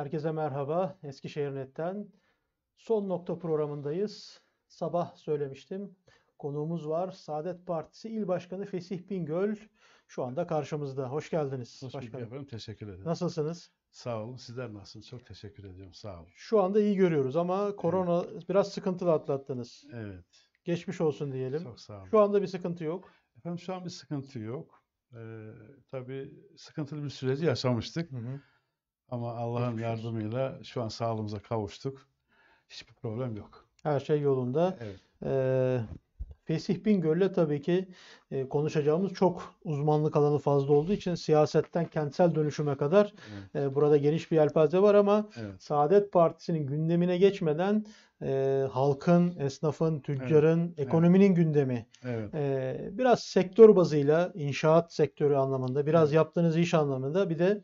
Herkese merhaba. Eskişehir Net'ten son nokta programındayız. Sabah söylemiştim. Konuğumuz var. Saadet Partisi İl Başkanı Fesih Bingöl şu anda karşımızda. Hoş geldiniz. Hoş bulduk efendim. Teşekkür ederim. Nasılsınız? Sağ olun. Sizler nasılsınız? Çok teşekkür ediyorum. Sağ olun. Şu anda iyi görüyoruz ama korona evet. biraz sıkıntılı atlattınız. Evet. Geçmiş olsun diyelim. Çok sağ olun. Şu anda bir sıkıntı yok. Efendim şu an bir sıkıntı yok. Ee, tabii sıkıntılı bir süreci yaşamıştık. Hı hı. Ama Allah'ın Geçmiş yardımıyla şu an sağlığımıza kavuştuk. Hiçbir problem yok. Her şey yolunda. Evet. Ee, Fesih Bingöl'le tabii ki e, konuşacağımız çok uzmanlık alanı fazla olduğu için siyasetten kentsel dönüşüme kadar e, burada geniş bir yelpaze var ama Evet. Saadet Partisi'nin gündemine geçmeden e, halkın, esnafın, tüccarın, ekonominin gündemi Evet. e, biraz sektör bazıyla inşaat sektörü anlamında, biraz yaptığınız iş anlamında bir de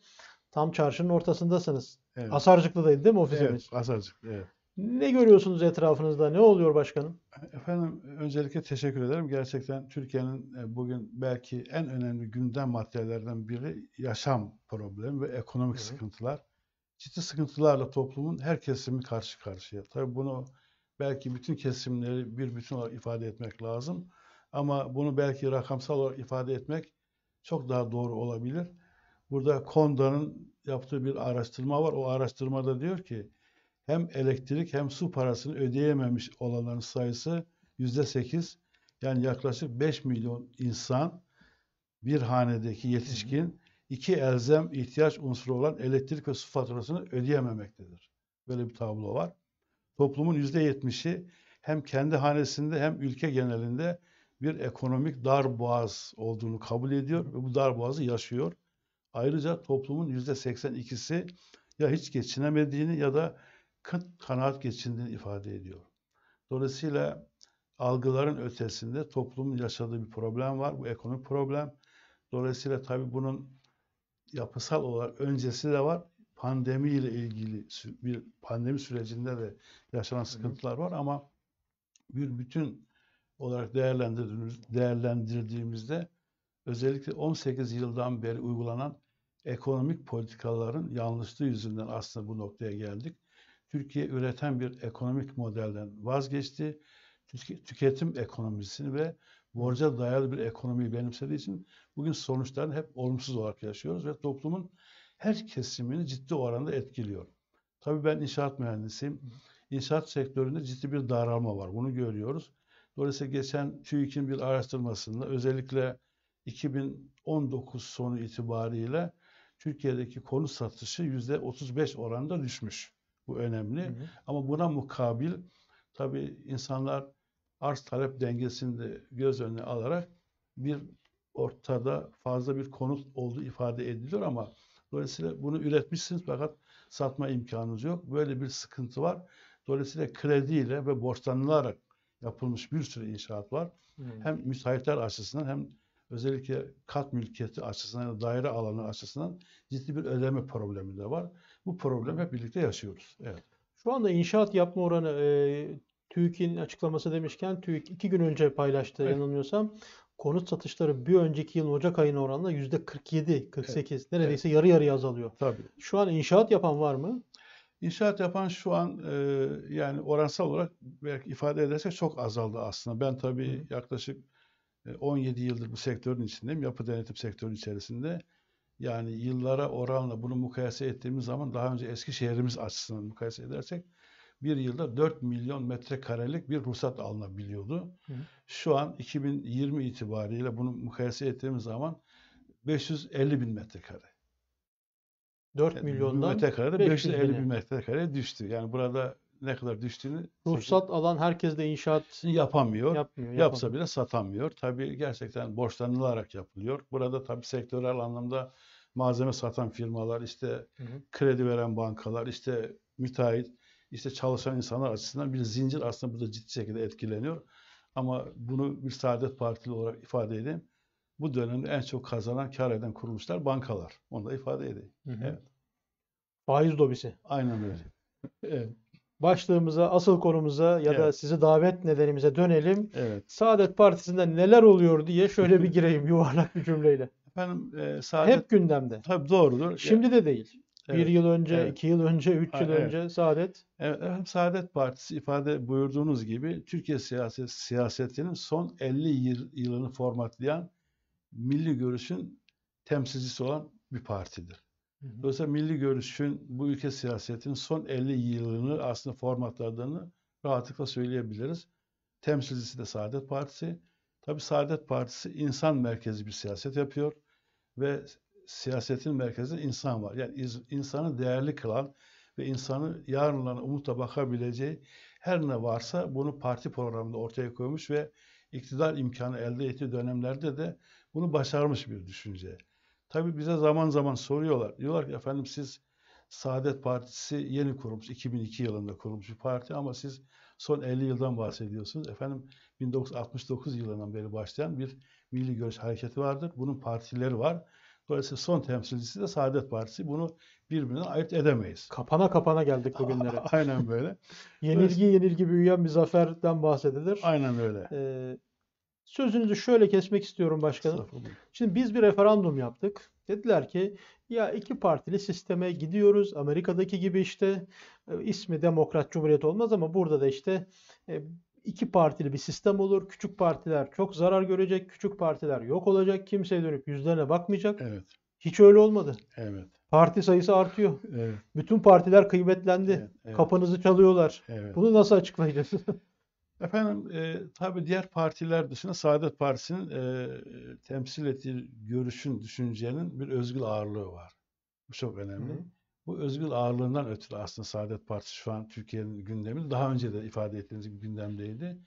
Tam çarşının ortasındasınız. Evet. Asarcıklı'daydı değil mi ofisimiz? Evet, Asarcıklı. Evet. Ne görüyorsunuz etrafınızda? Ne oluyor başkanım? Efendim öncelikle teşekkür ederim. Gerçekten Türkiye'nin e, bugün belki en önemli gündem maddelerden biri yaşam problemi ve ekonomik evet. sıkıntılar. Ciddi sıkıntılarla toplumun her kesimi karşı karşıya. Tabii bunu belki bütün kesimleri bir bütün olarak ifade etmek lazım. Ama bunu belki rakamsal olarak ifade etmek çok daha doğru olabilir. Burada Konda'nın yaptığı bir araştırma var. O araştırmada diyor ki hem elektrik hem su parasını ödeyememiş olanların sayısı yüzde sekiz. Yani yaklaşık 5 milyon insan bir hanedeki yetişkin iki elzem ihtiyaç unsuru olan elektrik ve su faturasını ödeyememektedir. Böyle bir tablo var. Toplumun yüzde yetmişi hem kendi hanesinde hem ülke genelinde bir ekonomik dar boğaz olduğunu kabul ediyor ve bu dar boğazı yaşıyor. Ayrıca toplumun %82'si ya hiç geçinemediğini ya da kıt kanaat geçindiğini ifade ediyor. Dolayısıyla algıların ötesinde toplumun yaşadığı bir problem var. Bu ekonomik problem. Dolayısıyla tabii bunun yapısal olarak öncesi de var. Pandemi ile ilgili bir pandemi sürecinde de yaşanan sıkıntılar var ama bir bütün olarak değerlendirdiğimiz, değerlendirdiğimizde özellikle 18 yıldan beri uygulanan ekonomik politikaların yanlışlığı yüzünden aslında bu noktaya geldik. Türkiye üreten bir ekonomik modelden vazgeçti. Tüketim ekonomisini ve borca dayalı bir ekonomiyi benimsediği için bugün sonuçlarını hep olumsuz olarak yaşıyoruz ve toplumun her kesimini ciddi oranda etkiliyor. Tabii ben inşaat mühendisiyim. İnşaat sektöründe ciddi bir daralma var. Bunu görüyoruz. Dolayısıyla geçen TÜİK'in bir araştırmasında özellikle 2019 sonu itibariyle Türkiye'deki konut satışı yüzde 35 oranında düşmüş. Bu önemli. Hı hı. Ama buna mukabil tabi insanlar arz talep dengesini göz önüne alarak bir ortada fazla bir konut olduğu ifade ediliyor ama dolayısıyla bunu üretmişsiniz fakat satma imkanınız yok. Böyle bir sıkıntı var. Dolayısıyla krediyle ve borçlanılarak yapılmış bir sürü inşaat var. Hmm. Hem müteahhitler açısından hem özellikle kat mülkiyeti açısından, daire alanı açısından ciddi bir ödeme problemi de var. Bu problemi hep birlikte yaşıyoruz. Evet. Şu anda inşaat yapma oranı e, TÜİK'in açıklaması demişken TÜİK iki gün önce paylaştı evet. yanılmıyorsam. Konut satışları bir önceki yıl Ocak ayına oranla %47-48 evet. neredeyse evet. yarı yarıya azalıyor. Tabii. Şu an inşaat yapan var mı? İnşaat yapan şu an e, yani oransal olarak belki ifade edersek çok azaldı aslında. Ben tabii Hı. yaklaşık 17 e, yıldır bu sektörün içindeyim. Yapı denetim sektörün içerisinde. Yani yıllara oranla bunu mukayese ettiğimiz zaman daha önce eski şehrimiz açısından mukayese edersek bir yılda 4 milyon metrekarelik bir ruhsat alınabiliyordu. Hı. Şu an 2020 itibariyle bunu mukayese ettiğimiz zaman 550 bin metrekare. 4 milyondan metrekarede 550 bin metrekare düştü. Yani burada ne kadar düştüğünü ruhsat seçim, alan herkes de inşaat yapamıyor. Yapmıyor, Yapsa yapamıyor. bile satamıyor. Tabii gerçekten borçlanılarak yapılıyor. Burada tabii sektörel anlamda malzeme satan firmalar, işte hı hı. kredi veren bankalar, işte müteahhit, işte çalışan insanlar açısından bir zincir aslında burada ciddi şekilde etkileniyor. Ama bunu bir Saadet Partili olarak ifade edeyim. Bu dönemde en çok kazanan, kar eden kuruluşlar bankalar. Onu da ifade edeyim. Hı hı. Evet. Faiz dobisi. Aynen öyle. evet başlığımıza, asıl konumuza ya evet. da sizi davet nedenimize dönelim. Evet. Saadet Partisi'nde neler oluyor diye şöyle bir gireyim yuvarlak bir cümleyle. Efendim, e, Saadet... Hep gündemde. Tabii doğrudur. Şimdi de değil. Evet. Bir yıl önce, evet. iki yıl önce, üç yıl evet. önce Saadet. Evet, Saadet Partisi ifade buyurduğunuz gibi Türkiye siyaset, siyasetinin son 50 yıl, yılını formatlayan milli görüşün temsilcisi olan bir partidir. Dolayısıyla milli görüşün bu ülke siyasetinin son 50 yılını aslında formatladığını rahatlıkla söyleyebiliriz. Temsilcisi de Saadet Partisi. Tabi Saadet Partisi insan merkezi bir siyaset yapıyor ve siyasetin merkezinde insan var. Yani iz, insanı değerli kılan ve insanı yarınlarına umutla bakabileceği her ne varsa bunu parti programında ortaya koymuş ve iktidar imkanı elde ettiği dönemlerde de bunu başarmış bir düşünce. Tabi bize zaman zaman soruyorlar. Diyorlar ki efendim siz Saadet Partisi yeni kurulmuş. 2002 yılında kurulmuş bir parti ama siz son 50 yıldan bahsediyorsunuz. Efendim 1969 yılından beri başlayan bir milli görüş hareketi vardır. Bunun partileri var. Dolayısıyla son temsilcisi de Saadet Partisi. Bunu birbirinden ayırt edemeyiz. Kapana kapana geldik bugünlere. Aynen böyle. yenilgi yenilgi büyüyen bir zaferden bahsedilir. Aynen öyle. Ee, Sözünüzü şöyle kesmek istiyorum başkanım. Şimdi biz bir referandum yaptık. Dediler ki ya iki partili sisteme gidiyoruz. Amerika'daki gibi işte e, ismi demokrat cumhuriyet olmaz ama burada da işte e, iki partili bir sistem olur. Küçük partiler çok zarar görecek. Küçük partiler yok olacak. Kimseye dönüp yüzlerine bakmayacak. Evet. Hiç öyle olmadı. Evet. Parti sayısı artıyor. Evet. Bütün partiler kıymetlendi. Evet, evet. Kapınızı çalıyorlar. Evet. Bunu nasıl açıklayacaksınız? Efendim e, tabii diğer partiler dışında Saadet Partisi'nin e, temsil ettiği görüşün, düşüncenin bir özgül ağırlığı var. Bu çok önemli. Hı. Bu özgül ağırlığından ötürü aslında Saadet Partisi şu an Türkiye'nin gündeminde Daha önce de ifade ettiğiniz gibi gündemdeydi.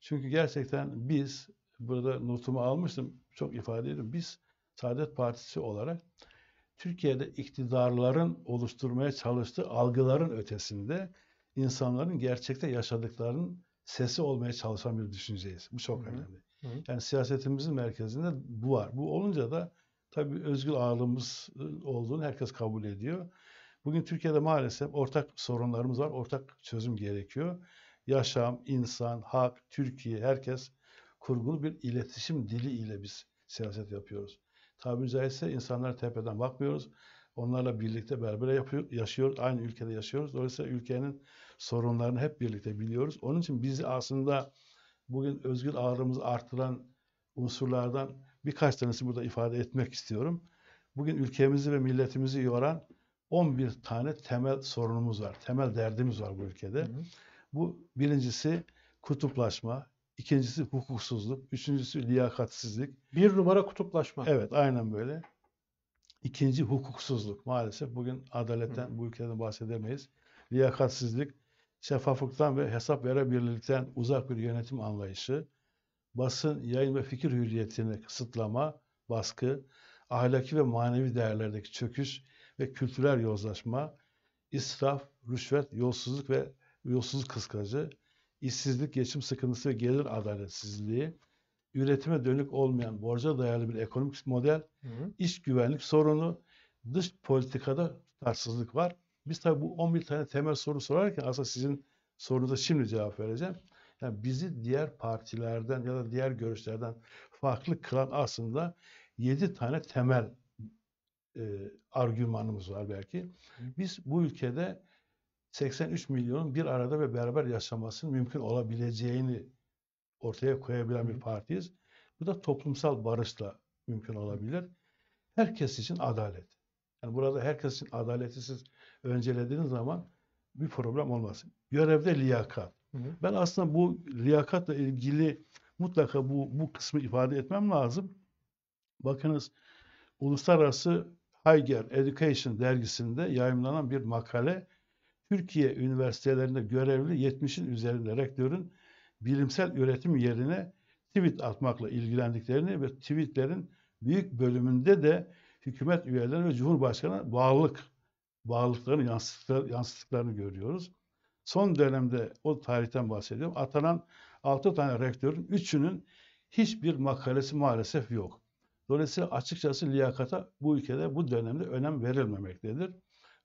Çünkü gerçekten biz, burada notumu almıştım, çok ifade ediyorum. Biz Saadet Partisi olarak Türkiye'de iktidarların oluşturmaya çalıştığı algıların ötesinde insanların gerçekte yaşadıklarının sesi olmaya çalışan bir düşünceyiz. Bu çok Hı-hı. önemli. Hı-hı. Yani siyasetimizin merkezinde bu var. Bu olunca da tabii özgür ağırlığımız ıı, olduğunu herkes kabul ediyor. Bugün Türkiye'de maalesef ortak sorunlarımız var. Ortak çözüm gerekiyor. Yaşam, insan, hak, Türkiye, herkes kurgulu bir iletişim dili ile biz siyaset yapıyoruz. Tabiri caizse insanlar tepeden bakmıyoruz. Onlarla birlikte beraber yapıyor, yaşıyoruz. Aynı ülkede yaşıyoruz. Dolayısıyla ülkenin sorunlarını hep birlikte biliyoruz. Onun için bizi aslında bugün özgür ağırlığımızı artıran unsurlardan birkaç tanesi burada ifade etmek istiyorum. Bugün ülkemizi ve milletimizi yoran 11 tane temel sorunumuz var. Temel derdimiz var bu ülkede. Bu birincisi kutuplaşma, ikincisi hukuksuzluk, üçüncüsü liyakatsizlik. Bir numara kutuplaşma. Evet, aynen böyle. İkinci hukuksuzluk maalesef. Bugün adaletten hı. bu ülkede bahsedemeyiz. Liyakatsizlik, şeffaflıktan ve hesap verebilirlikten uzak bir yönetim anlayışı, basın, yayın ve fikir hürriyetini kısıtlama, baskı, ahlaki ve manevi değerlerdeki çöküş ve kültürel yozlaşma, israf, rüşvet, yolsuzluk ve yolsuzluk kıskacı, işsizlik, geçim sıkıntısı ve gelir adaletsizliği, üretime dönük olmayan borca dayalı bir ekonomik model, hı hı. iş güvenlik sorunu, dış politikada tutarsızlık var. Biz tabii bu 11 tane temel soru sorarken aslında sizin sorunuza şimdi cevap vereceğim. Yani bizi diğer partilerden ya da diğer görüşlerden farklı kılan aslında 7 tane temel e, argümanımız var belki. Biz bu ülkede 83 milyonun bir arada ve beraber yaşamasının mümkün olabileceğini ortaya koyabilen bir partiyiz. Bu da toplumsal barışla mümkün olabilir. Herkes için adalet. Yani burada herkes için adaleti siz öncelediğiniz zaman bir problem olmaz. Görevde liyakat. Hı hı. Ben aslında bu liyakatla ilgili mutlaka bu bu kısmı ifade etmem lazım. Bakınız uluslararası Higher Education dergisinde yayımlanan bir makale Türkiye üniversitelerinde görevli 70'in üzerinde rektörün bilimsel üretim yerine tweet atmakla ilgilendiklerini ve tweetlerin büyük bölümünde de hükümet üyeleri ve cumhurbaşkanına bağlılık bağlılıklarını yansıttıklarını, yansıttıklarını görüyoruz. Son dönemde o tarihten bahsediyorum. Atanan 6 tane rektörün 3'ünün hiçbir makalesi maalesef yok. Dolayısıyla açıkçası liyakata bu ülkede bu dönemde önem verilmemektedir.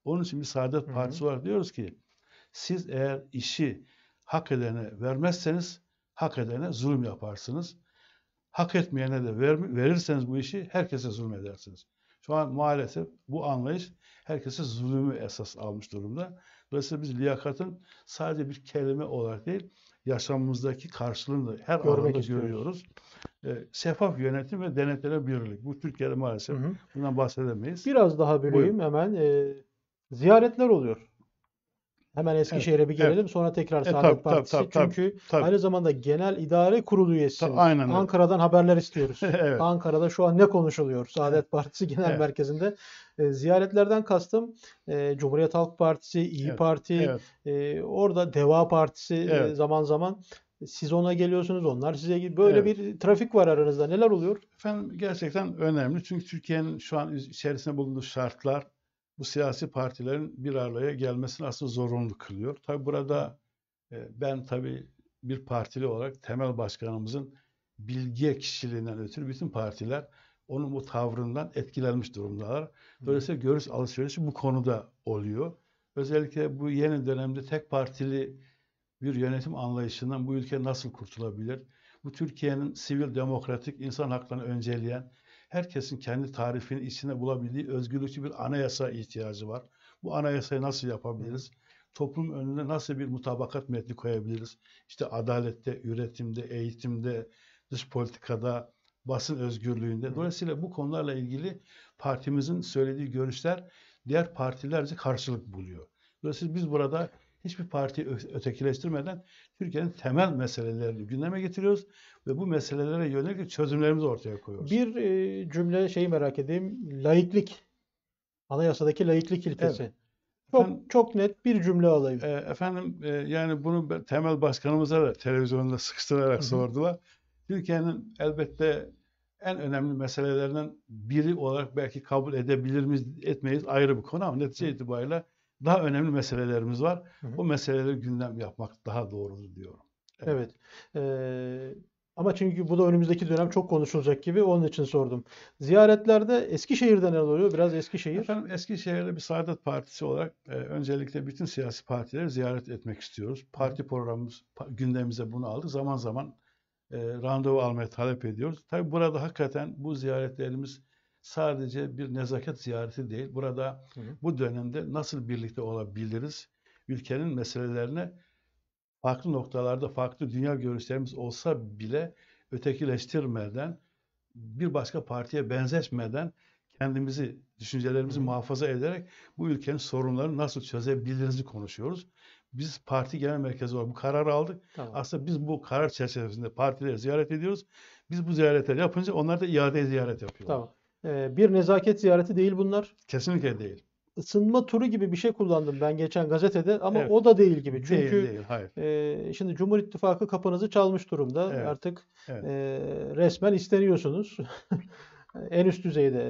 Onun için bir Saadet Partisi hı hı. olarak diyoruz ki siz eğer işi hak edene vermezseniz hak edene zulüm yaparsınız. Hak etmeyene de ver, verirseniz bu işi herkese zulmedersiniz. Şu an maalesef bu anlayış herkese zulümü esas almış durumda. Dolayısıyla biz liyakatın sadece bir kelime olarak değil, yaşamımızdaki karşılığını her Görmek alanda istiyoruz. görüyoruz. E, şeffaf yönetim ve denetlenebilirlik. Bu Türkiye'de maalesef hı hı. bundan bahsedemeyiz. Biraz daha böleyim hemen. E, ziyaretler oluyor. Hemen Eskişehir'e evet, bir gelelim evet. sonra tekrar e, Saadet tabii, Partisi. Tabii, tabii, Çünkü tabii. aynı zamanda genel idare kurulu üyesi. aynen Ankara'dan öyle. haberler istiyoruz. evet. Ankara'da şu an ne konuşuluyor Saadet Partisi Genel evet. Merkezi'nde? E, ziyaretlerden kastım e, Cumhuriyet Halk Partisi, İyi evet. Parti, evet. E, orada Deva Partisi e, evet. e, zaman zaman siz ona geliyorsunuz, onlar size böyle evet. bir trafik var aranızda. Neler oluyor? Efendim gerçekten önemli. Çünkü Türkiye'nin şu an içerisinde bulunduğu şartlar bu siyasi partilerin bir araya gelmesini aslında zorunlu kılıyor. Tabi burada e, ben tabi bir partili olarak temel başkanımızın bilgi kişiliğinden ötürü bütün partiler onun bu tavrından etkilenmiş durumdalar. Dolayısıyla görüş alışverişi bu konuda oluyor. Özellikle bu yeni dönemde tek partili bir yönetim anlayışından bu ülke nasıl kurtulabilir? Bu Türkiye'nin sivil, demokratik, insan haklarını önceleyen herkesin kendi tarifini içine bulabildiği özgürlükçü bir anayasa ihtiyacı var. Bu anayasayı nasıl yapabiliriz? Toplum önüne nasıl bir mutabakat metni koyabiliriz? İşte adalette, üretimde, eğitimde, dış politikada, basın özgürlüğünde. Dolayısıyla bu konularla ilgili partimizin söylediği görüşler diğer partilerce karşılık buluyor. Dolayısıyla biz burada hiçbir partiyi ötekileştirmeden Türkiye'nin temel meselelerini gündeme getiriyoruz ve bu meselelere yönelik çözümlerimizi ortaya koyuyoruz. Bir e, cümle şeyi merak edeyim. Laiklik. Anayasadaki laiklik ilkesi. Evet. Çok, efendim, çok net bir cümle alayım. E, efendim e, yani bunu temel başkanımıza da televizyonda sıkıştırarak Hı-hı. sordular. Türkiye'nin elbette en önemli meselelerinden biri olarak belki kabul edebilir miyiz etmeyiz ayrı bir konu ama netice itibariyle daha önemli meselelerimiz var. Hı hı. Bu meseleleri gündem yapmak daha doğrudur diyorum. Evet. evet. Ee, ama çünkü bu da önümüzdeki dönem çok konuşulacak gibi onun için sordum. Ziyaretlerde Eskişehir'de ne oluyor? Biraz Eskişehir. Efendim Eskişehir'de bir Saadet Partisi olarak e, öncelikle bütün siyasi partileri ziyaret etmek istiyoruz. Parti programımız gündemimize bunu aldı. Zaman zaman e, randevu almaya talep ediyoruz. Tabii burada hakikaten bu ziyaretlerimiz sadece bir nezaket ziyareti değil. Burada bu dönemde nasıl birlikte olabiliriz? Ülkenin meselelerine farklı noktalarda farklı dünya görüşlerimiz olsa bile ötekileştirmeden, bir başka partiye benzeşmeden kendimizi, düşüncelerimizi Hı. muhafaza ederek bu ülkenin sorunlarını nasıl çözebiliriz konuşuyoruz. Biz parti genel merkezi olarak bu kararı aldık. Tamam. Aslında biz bu karar çerçevesinde partileri ziyaret ediyoruz. Biz bu ziyaretleri yapınca onlar da iade ziyaret yapıyorlar. Tamam. Ee, bir nezaket ziyareti değil bunlar. Kesinlikle değil. Isınma turu gibi bir şey kullandım ben geçen gazetede ama Evet. o da değil gibi. Çünkü değil değil. Hayır. e, şimdi Cumhur İttifakı kapınızı çalmış durumda. Evet. Artık Evet. e, resmen isteniyorsunuz. en üst düzeyde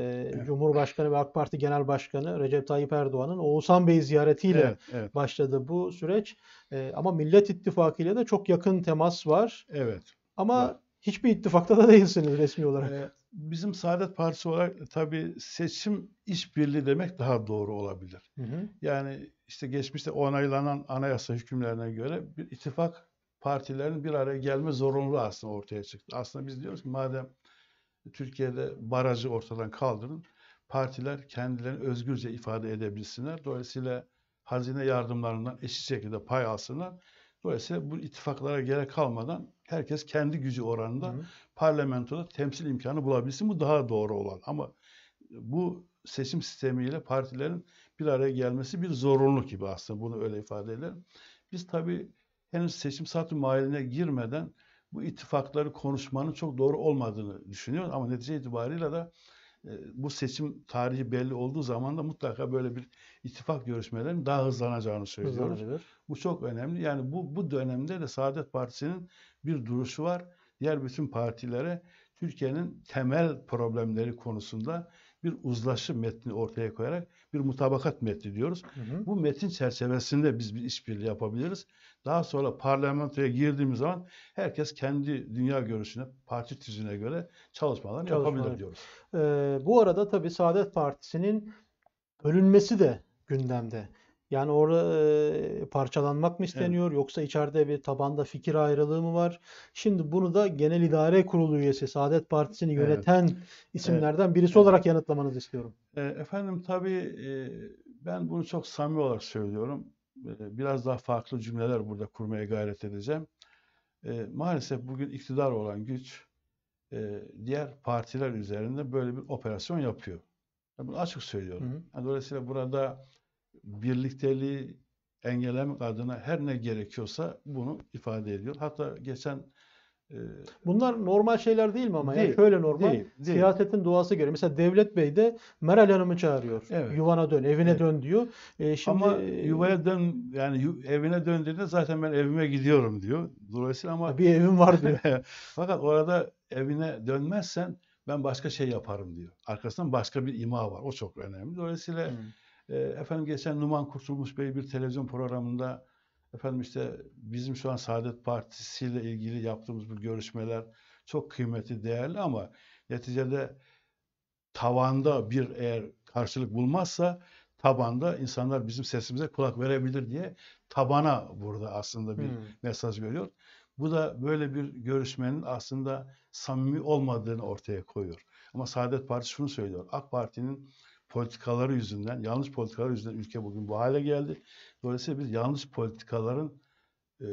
e, Cumhurbaşkanı ve AK Parti Genel Başkanı Recep Tayyip Erdoğan'ın Oğuzhan Bey ziyaretiyle Evet. Evet. başladı bu süreç. E, ama Millet İttifakı ile de çok yakın temas var. Evet. Ama Var. hiçbir ittifakta da değilsiniz resmi olarak. Ee, bizim Saadet Partisi olarak e, tabi seçim işbirliği demek daha doğru olabilir. Hı hı. Yani işte geçmişte onaylanan anayasa hükümlerine göre bir ittifak partilerin bir araya gelme zorunlu aslında ortaya çıktı. Aslında biz diyoruz ki madem Türkiye'de barajı ortadan kaldırın, partiler kendilerini özgürce ifade edebilsinler. Dolayısıyla hazine yardımlarından eşit şekilde pay alsınlar Dolayısıyla bu ittifaklara gerek kalmadan herkes kendi gücü oranında Hı. parlamentoda temsil imkanı bulabilsin. Bu daha doğru olan. Ama bu seçim sistemiyle partilerin bir araya gelmesi bir zorunluluk gibi aslında. Bunu öyle ifade ederim. Biz tabii henüz seçim saati mahalline girmeden bu ittifakları konuşmanın çok doğru olmadığını düşünüyoruz. Ama netice itibariyle de e, bu seçim tarihi belli olduğu zaman da mutlaka böyle bir ittifak görüşmelerinin daha hızlanacağını söylüyoruz. Bu çok önemli. Yani bu bu dönemde de Saadet Partisi'nin bir duruşu var. Diğer bütün partilere Türkiye'nin temel problemleri konusunda bir uzlaşı metni ortaya koyarak bir mutabakat metni diyoruz. Hı hı. Bu metin çerçevesinde biz bir işbirliği yapabiliriz. Daha sonra parlamentoya girdiğimiz zaman herkes kendi dünya görüşüne, parti tüzüğüne göre çalışmalarını Çalışmalar. yapabilir diyoruz. Ee, bu arada tabii Saadet Partisi'nin bölünmesi de gündemde. Yani orada e, parçalanmak mı isteniyor evet. yoksa içeride bir tabanda fikir ayrılığı mı var? Şimdi bunu da Genel İdare Kurulu üyesi Saadet Partisi'ni yöneten evet. isimlerden birisi evet. olarak yanıtlamanızı istiyorum. Efendim tabii ben bunu çok samimi olarak söylüyorum. Biraz daha farklı cümleler burada kurmaya gayret edeceğim. Maalesef bugün iktidar olan güç diğer partiler üzerinde böyle bir operasyon yapıyor. Bunu açık söylüyorum. Hı hı. Yani dolayısıyla burada birlikteliği engellemek adına her ne gerekiyorsa bunu ifade ediyor. Hatta geçen e, Bunlar normal şeyler değil mi ama? Değil, yani şöyle normal. Değil, değil. Siyasetin doğası göre. Mesela Devlet Bey de Meral Hanım'ı çağırıyor. Evet. Yuvana dön, evine evet. dön diyor. E şimdi Ama yuvaya dön yani evine döndüğünde zaten ben evime gidiyorum diyor. Dolayısıyla ama bir evim var diyor. Fakat orada evine dönmezsen ben başka şey yaparım diyor. Arkasından başka bir ima var. O çok önemli. Dolayısıyla hmm ee, efendim geçen Numan Kurtulmuş Bey bir televizyon programında efendim işte bizim şu an Saadet Partisi ile ilgili yaptığımız bu görüşmeler çok kıymetli, değerli ama neticede tavanda bir eğer karşılık bulmazsa tabanda insanlar bizim sesimize kulak verebilir diye tabana burada aslında bir hmm. mesaj veriyor. Bu da böyle bir görüşmenin aslında samimi olmadığını ortaya koyuyor. Ama Saadet Partisi şunu söylüyor. AK Parti'nin politikaları yüzünden, yanlış politikalar yüzünden ülke bugün bu hale geldi. Dolayısıyla biz yanlış politikaların e,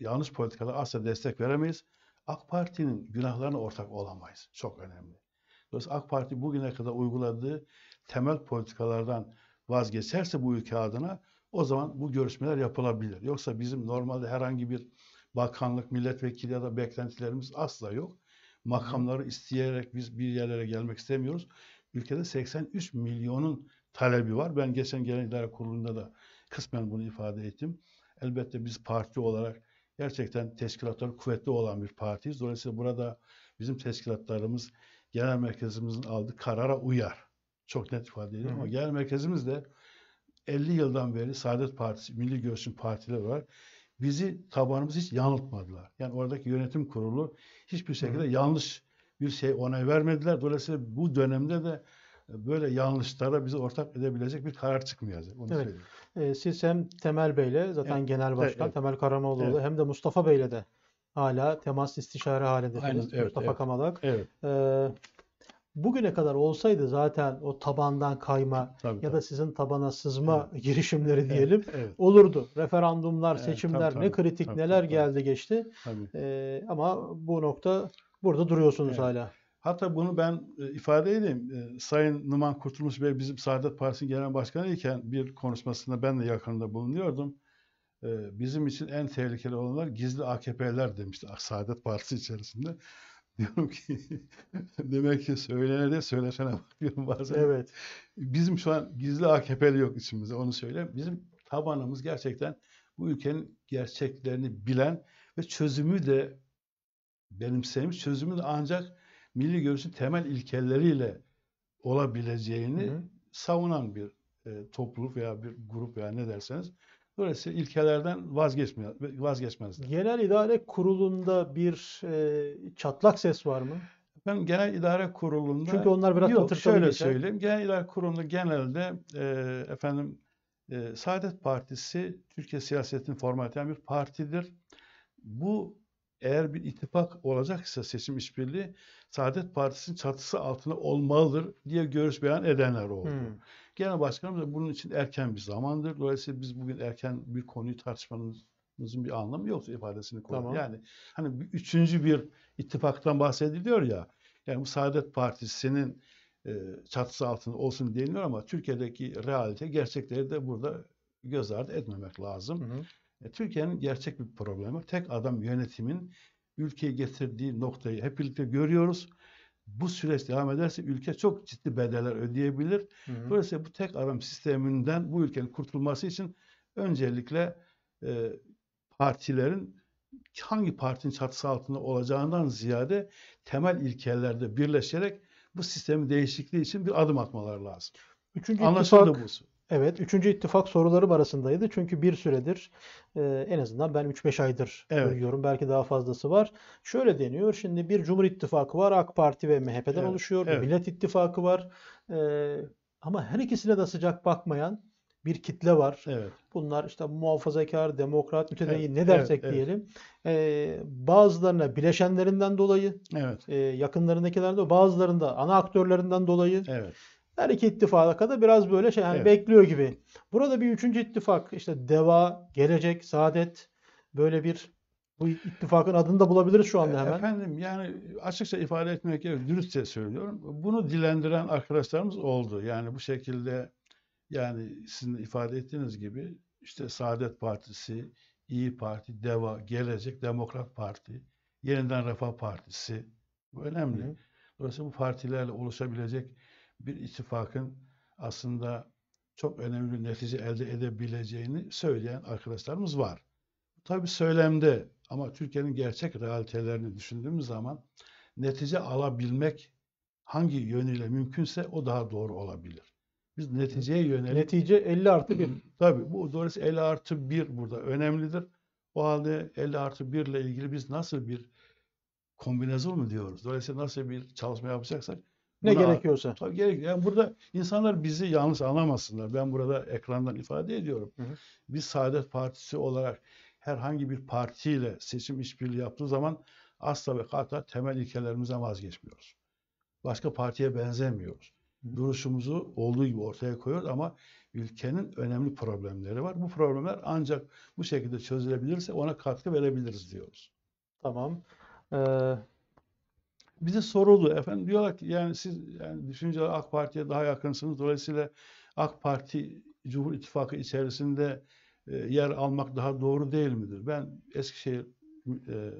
yanlış politikalara asla destek veremeyiz. AK Parti'nin günahlarına ortak olamayız. Çok önemli. Dolayısıyla AK Parti bugüne kadar uyguladığı temel politikalardan vazgeçerse bu ülke adına o zaman bu görüşmeler yapılabilir. Yoksa bizim normalde herhangi bir bakanlık, milletvekili ya da beklentilerimiz asla yok. Makamları isteyerek biz bir yerlere gelmek istemiyoruz ülkede 83 milyonun talebi var. Ben geçen Genel İdare Kurulu'nda da kısmen bunu ifade ettim. Elbette biz parti olarak gerçekten teşkilatlar kuvvetli olan bir partiyiz. Dolayısıyla burada bizim teşkilatlarımız genel merkezimizin aldığı karara uyar. Çok net ifade edeyim ama genel merkezimiz de 50 yıldan beri Saadet Partisi, Milli Görüş'ün partileri var. Bizi tabanımız hiç yanıltmadılar. Yani oradaki yönetim kurulu hiçbir şekilde Hı. yanlış bir şey onay vermediler. Dolayısıyla bu dönemde de e, böyle yanlışlara bizi ortak edebilecek bir karar çıkmayacak. Onu evet. Söyleyeyim. Ee, siz hem Temel Bey'le zaten evet. Genel Başkan evet. Temel Karamoğlu'yla evet. hem de Mustafa Bey'le de hala temas istişare halindesiniz. Evet, Mustafa evet. Kamalak. Evet. E, bugüne kadar olsaydı zaten o tabandan kayma tabii, ya tabii. da sizin tabana sızma evet. girişimleri diyelim evet, evet. olurdu. Referandumlar, evet, seçimler tabii, ne kritik tabii, neler tabii, geldi tabii. geçti. Tabii. E, ama bu nokta Burada duruyorsunuz evet. hala. Hatta bunu ben e, ifade edeyim. E, Sayın Numan Kurtulmuş Bey bizim Saadet Partisi'nin genel başkanı iken bir konuşmasında ben de yakınında bulunuyordum. E, bizim için en tehlikeli olanlar gizli AKP'ler demişti ah, Saadet Partisi içerisinde. Diyorum ki demek ki söylene de söylesene bakıyorum bazen. Evet. Bizim şu an gizli AKP'li yok içimizde onu söyle. Bizim tabanımız gerçekten bu ülkenin gerçeklerini bilen ve çözümü de benimsemiş çözümün ancak milli görüşün temel ilkeleriyle olabileceğini hı hı. savunan bir e, topluluk veya bir grup veya ne derseniz. Dolayısıyla ilkelerden vazgeçmez. Genel İdare Kurulu'nda bir e, çatlak ses var mı? Ben Genel İdare Kurulu'nda... Çünkü onlar biraz yok, şöyle geçer. söyleyeyim. Genel İdare Kurulu'nda genelde e, efendim e, Saadet Partisi Türkiye siyasetinin formatı yani bir partidir. Bu eğer bir ittifak olacaksa seçim işbirliği Saadet Partisi'nin çatısı altında olmalıdır diye görüş beyan edenler oldu. Hmm. Genel Başkanımız da bunun için erken bir zamandır. Dolayısıyla biz bugün erken bir konuyu tartışmanızın bir anlamı yoktu ifadesini koyduk. Tamam. Yani hani bir, üçüncü bir ittifaktan bahsediliyor ya. Yani bu Saadet Partisi'nin e, çatısı altında olsun deniliyor ama Türkiye'deki realite gerçekleri de burada göz ardı etmemek lazım. Hı hı. E, Türkiye'nin gerçek bir problemi. Tek adam yönetimin ülkeyi getirdiği noktayı hep birlikte görüyoruz. Bu süreç devam ederse ülke çok ciddi bedeller ödeyebilir. Hı hı. Dolayısıyla bu tek adam sisteminden bu ülkenin kurtulması için öncelikle e, partilerin hangi partinin çatısı altında olacağından ziyade temel ilkelerde birleşerek bu sistemin değişikliği için bir adım atmalar lazım. Üçüncü Anlaşıldı ittifak, bu. Evet, üçüncü ittifak sorularım arasındaydı. Çünkü bir süredir e, en azından ben 3-5 aydır evet. görüyorum. Belki daha fazlası var. Şöyle deniyor. Şimdi bir Cumhur İttifakı var. AK Parti ve MHP'den evet. oluşuyor. Evet. Millet İttifakı var. E, ama her ikisine de sıcak bakmayan bir kitle var. Evet. Bunlar işte muhafazakar, demokrat, mütedeyyin evet, ne dersek evet, diyelim. Evet. Ee, bazılarına bileşenlerinden dolayı, evet. e, yakınlarındakilerden, bazılarında ana aktörlerinden dolayı evet. Her iki ittifaka da biraz böyle şey yani evet. bekliyor gibi. Burada bir üçüncü ittifak işte deva, gelecek, saadet böyle bir bu ittifakın adını da bulabiliriz şu anda e, hemen. Efendim yani açıkça ifade etmek gerekir, dürüstçe söylüyorum. Bunu dilendiren arkadaşlarımız oldu. Yani bu şekilde yani sizin ifade ettiğiniz gibi işte Saadet Partisi, İyi Parti, DEVA, Gelecek Demokrat Parti, Yeniden Refah Partisi bu önemli. Hı. Dolayısıyla bu partilerle oluşabilecek bir ittifakın aslında çok önemli bir netice elde edebileceğini söyleyen arkadaşlarımız var. Tabi söylemde ama Türkiye'nin gerçek realitelerini düşündüğümüz zaman netice alabilmek hangi yönüyle mümkünse o daha doğru olabilir. Biz neticeye yönelik... Netice 50 artı 1. Tabii bu dolayısıyla 50 artı 1 burada önemlidir. O halde 50 artı 1 ile ilgili biz nasıl bir kombinasyon mu diyoruz? Dolayısıyla nasıl bir çalışma yapacaksak ne gerekiyorsa. Tabii gerek. Yani burada insanlar bizi yalnız anlamasınlar. Ben burada ekrandan ifade ediyorum. Hı hı. Biz Saadet Partisi olarak herhangi bir partiyle seçim işbirliği yaptığı zaman asla ve kata temel ilkelerimize vazgeçmiyoruz. Başka partiye benzemiyoruz. Duruşumuzu olduğu gibi ortaya koyuyoruz ama ülkenin önemli problemleri var. Bu problemler ancak bu şekilde çözülebilirse ona katkı verebiliriz diyoruz. Tamam. Ee, bize soruldu efendim diyorlar ki yani siz yani düşünceler AK Parti'ye daha yakınsınız dolayısıyla AK Parti Cumhur İttifakı içerisinde e, yer almak daha doğru değil midir? Ben Eskişehir e,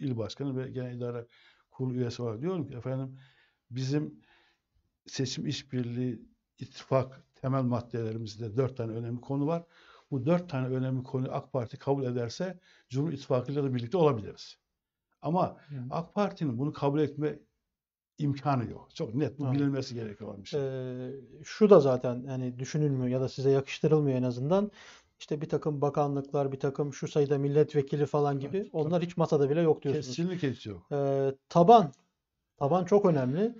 il başkanı ve genel idare kurulu üyesi olarak diyorum ki efendim bizim seçim işbirliği ittifak temel maddelerimizde dört tane önemli konu var. Bu dört tane önemli konuyu AK Parti kabul ederse Cumhur İttifakı'yla da birlikte olabiliriz. Ama yani. AK Parti'nin bunu kabul etme imkanı yok. Çok net bu bilinmesi evet. gerekiyor Ee, şu da zaten yani düşünülmüyor ya da size yakıştırılmıyor en azından. İşte bir takım bakanlıklar, bir takım şu sayıda milletvekili falan gibi evet, onlar hiç masada bile yok diyorsunuz. Kesinlikle hiç yok. Ee, taban Taban çok önemli.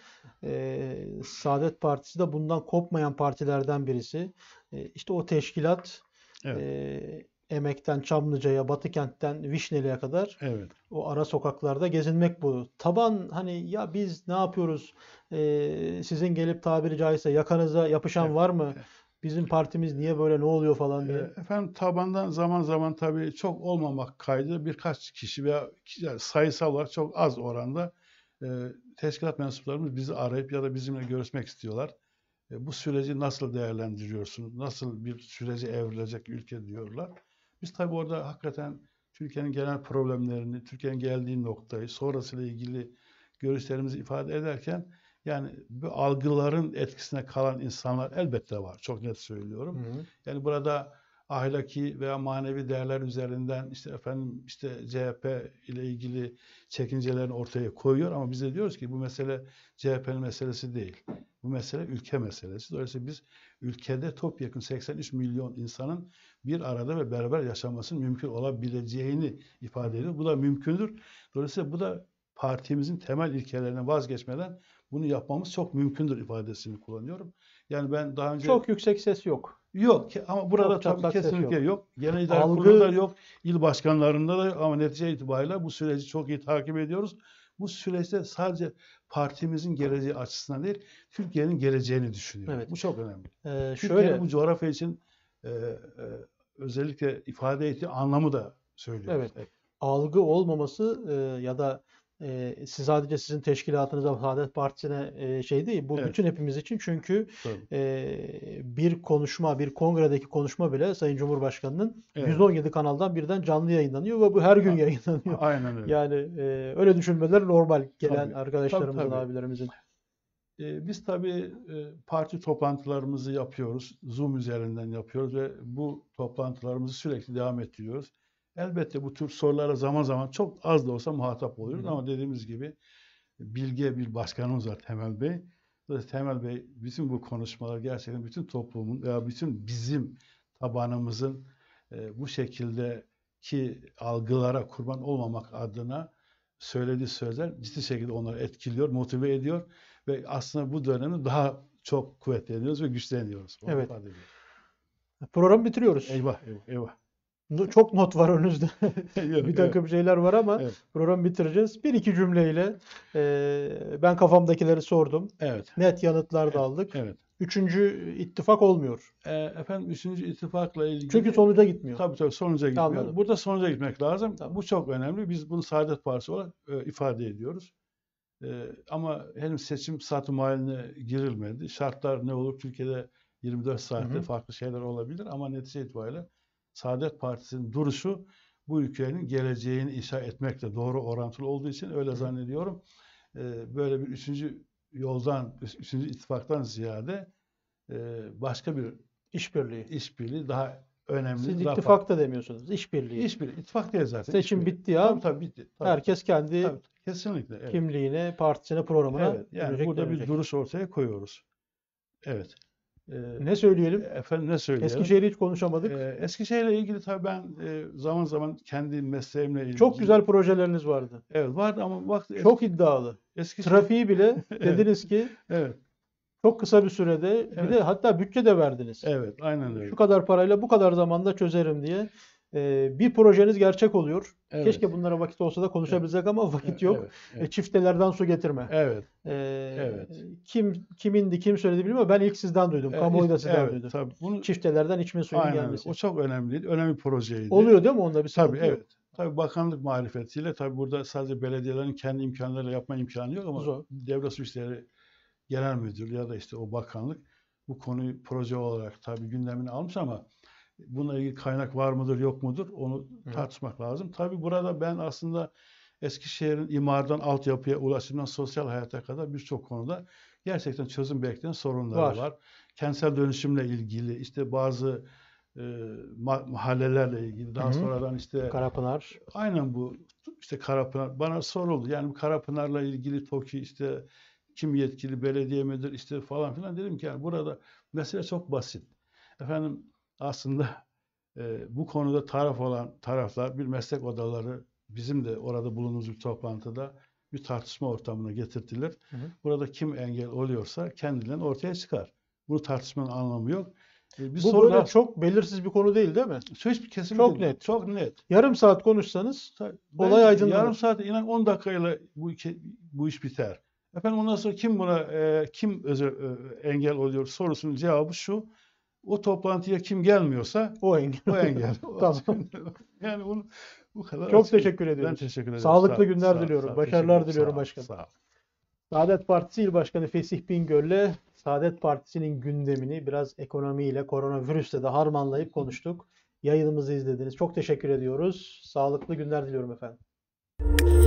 Ee, Saadet Partisi de bundan kopmayan partilerden birisi. Ee, işte o teşkilat evet. e, Emek'ten Çamlıca'ya, Batıkent'ten Vişneli'ye kadar evet. o ara sokaklarda gezinmek bu. Taban hani ya biz ne yapıyoruz? Ee, sizin gelip tabiri caizse yakanıza yapışan evet. var mı? Bizim partimiz niye böyle ne oluyor falan diye. Ee, efendim tabandan zaman zaman tabii çok olmamak kaydı birkaç kişi veya sayısal olarak çok az oranda e, teşkilat mensuplarımız bizi arayıp ya da bizimle görüşmek istiyorlar. E, bu süreci nasıl değerlendiriyorsunuz? Nasıl bir süreci evrilecek ülke diyorlar. Biz tabii orada hakikaten Türkiye'nin genel problemlerini, Türkiye'nin geldiği noktayı, sonrasıyla ilgili görüşlerimizi ifade ederken yani bu algıların etkisine kalan insanlar elbette var. Çok net söylüyorum. Hı hı. Yani burada ahlaki veya manevi değerler üzerinden işte efendim işte CHP ile ilgili çekincelerini ortaya koyuyor ama biz de diyoruz ki bu mesele CHP'nin meselesi değil. Bu mesele ülke meselesi. Dolayısıyla biz ülkede topyekun 83 milyon insanın bir arada ve beraber yaşamasının mümkün olabileceğini ifade ediyor. Bu da mümkündür. Dolayısıyla bu da partimizin temel ilkelerine vazgeçmeden bunu yapmamız çok mümkündür ifadesini kullanıyorum. Yani ben daha önce... Çok yüksek ses yok. Yok ama burada yok, tabii kesinlikle yok. yok. Genel idare Algı... kurulunda yok. İl başkanlarında da ama netice itibariyle bu süreci çok iyi takip ediyoruz. Bu süreçte sadece partimizin geleceği açısından değil, Türkiye'nin geleceğini düşünüyorum. Evet. Bu çok önemli. Ee, şöyle Türkiye'nin bu coğrafya için e, e, özellikle ifade ettiği anlamı da söylüyor. Evet. evet. Algı olmaması e, ya da e, siz sadece sizin teşkilatınıza, Saadet Partisi'ne e, şey değil. Bu evet. bütün hepimiz için çünkü e, bir konuşma, bir kongredeki konuşma bile Sayın Cumhurbaşkanı'nın evet. 117 kanaldan birden canlı yayınlanıyor ve bu her gün yayınlanıyor. Aynen öyle. Yani e, öyle düşünmeleri normal gelen tabii. arkadaşlarımızın, tabii, tabii. abilerimizin. E, biz tabii e, parti toplantılarımızı yapıyoruz. Zoom üzerinden yapıyoruz ve bu toplantılarımızı sürekli devam ettiriyoruz. Elbette bu tür sorulara zaman zaman çok az da olsa muhatap oluyoruz Hı. ama dediğimiz gibi bilge bir başkanımız var Temel Bey. Temel Bey bizim bu konuşmalar gerçekten bütün toplumun veya bütün bizim tabanımızın e, bu şekildeki algılara kurban olmamak adına söylediği sözler ciddi şekilde onları etkiliyor, motive ediyor ve aslında bu dönemi daha çok kuvvetleniyoruz ve güçleniyoruz. Onu evet. Programı bitiriyoruz. Eyvah, eyvah, eyvah. Çok not var önünüzde. yok, bir takım yok. şeyler var ama evet. programı bitireceğiz. Bir iki cümleyle e, ben kafamdakileri sordum. Evet. Net yanıtlar evet. da aldık. Evet. Üçüncü ittifak olmuyor. E, efendim üçüncü ittifakla ilgili... Çünkü sonuca gitmiyor. Tabii tabii sonuca gitmiyor. Anladım. Burada sonuca gitmek lazım. Tamam. Bu çok önemli. Biz bunu Saadet Partisi olarak e, ifade ediyoruz. E, ama henüz seçim satım haline girilmedi. Şartlar ne olur? Türkiye'de 24 saatte farklı şeyler olabilir ama netice itibariyle Saadet Partisi'nin duruşu bu ülkenin geleceğini inşa etmekle doğru orantılı olduğu için öyle zannediyorum. Ee, böyle bir üçüncü yoldan, üçüncü ittifaktan ziyade e, başka bir işbirliği işbirliği daha önemli. Siz daha ittifak da demiyorsunuz. İşbirliği. İşbirliği. İttifak değil zaten. Seçim işbirliği. bitti ya. Tabii tabii bitti. Tabii. Herkes kendi tabii, kesinlikle evet. kimliğine, partisine, programına evet, yani burada bir duruş ortaya koyuyoruz. Evet. Ee, ne söyleyelim? Efendim ne söyleyelim? Eskişehir'i hiç konuşamadık. Ee, Eskişehir'le ilgili tabii ben e, zaman zaman kendi mesleğimle ilgili. Çok güzel projeleriniz vardı. Evet vardı ama bak Çok iddialı. Eskişehir... Trafiği bile dediniz ki evet. çok kısa bir sürede evet. bir de hatta bütçe de verdiniz. Evet aynen öyle. Şu kadar parayla bu kadar zamanda çözerim diye. Ee, bir projeniz gerçek oluyor. Evet. Keşke bunlara vakit olsa da konuşabilsek evet. ama vakit yok. Evet, evet. E, çiftelerden su getirme. Evet. E, evet. Kim kimindi kim söyledi bilmiyorum ben ilk sizden duydum. Evet, Kamuoyu da sizden evet, duydum. Tabii. Bunu, çiftelerden içme suyu aynen. gelmesi. O çok önemli. Önemli projeydi. Oluyor değil mi onda bir Tabii yok. evet. Tabii bakanlık marifetiyle tabii burada sadece belediyelerin kendi imkanlarıyla yapma imkanı yok ama Zor. devlet su işleri genel müdürlüğü ya da işte o bakanlık bu konuyu proje olarak tabii gündemine almış ama Buna ilgili kaynak var mıdır yok mudur onu Hı. tartışmak lazım. Tabi burada ben aslında Eskişehir'in imardan altyapıya ulaşımdan sosyal hayata kadar birçok konuda gerçekten çözüm bekleyen sorunları var. var. Kentsel dönüşümle ilgili işte bazı e, mahallelerle ilgili daha Hı-hı. sonradan işte Karapınar. Aynen bu işte Karapınar bana soruldu. Yani Karapınar'la ilgili TOKİ işte kim yetkili belediye midir işte falan filan dedim ki yani burada mesele çok basit. Efendim aslında e, bu konuda taraf olan taraflar bir meslek odaları bizim de orada bulunduğumuz bir toplantıda bir tartışma ortamına getirtilir. Hı hı. Burada kim engel oluyorsa kendilerini ortaya çıkar. Bunu tartışmanın anlamı yok. E, bir Bu soru böyle çok belirsiz bir konu değil değil mi? Söz bir kesin Çok net. Çok net. Yarım saat konuşsanız Tabii, olay aydınlanır. Yarım saat inan 10 dakikayla bu, bu iş biter. Efendim ondan sonra kim buna e, kim özel, e, engel oluyor sorusunun cevabı şu o toplantıya kim gelmiyorsa o engel. O engel. tamam. yani bunu. bu kadar. Çok açık. teşekkür ediyorum. Ben teşekkür ederim. Sağlıklı sağ, günler sağ, diliyorum. Sağ, Başarılar diliyorum sağ, başkanım. Sağ. Saadet Partisi İl Başkanı Fesih Bingöl'le Saadet Partisi'nin gündemini biraz ekonomiyle, koronavirüsle de harmanlayıp konuştuk. Yayınımızı izlediniz. Çok teşekkür ediyoruz. Sağlıklı günler diliyorum efendim.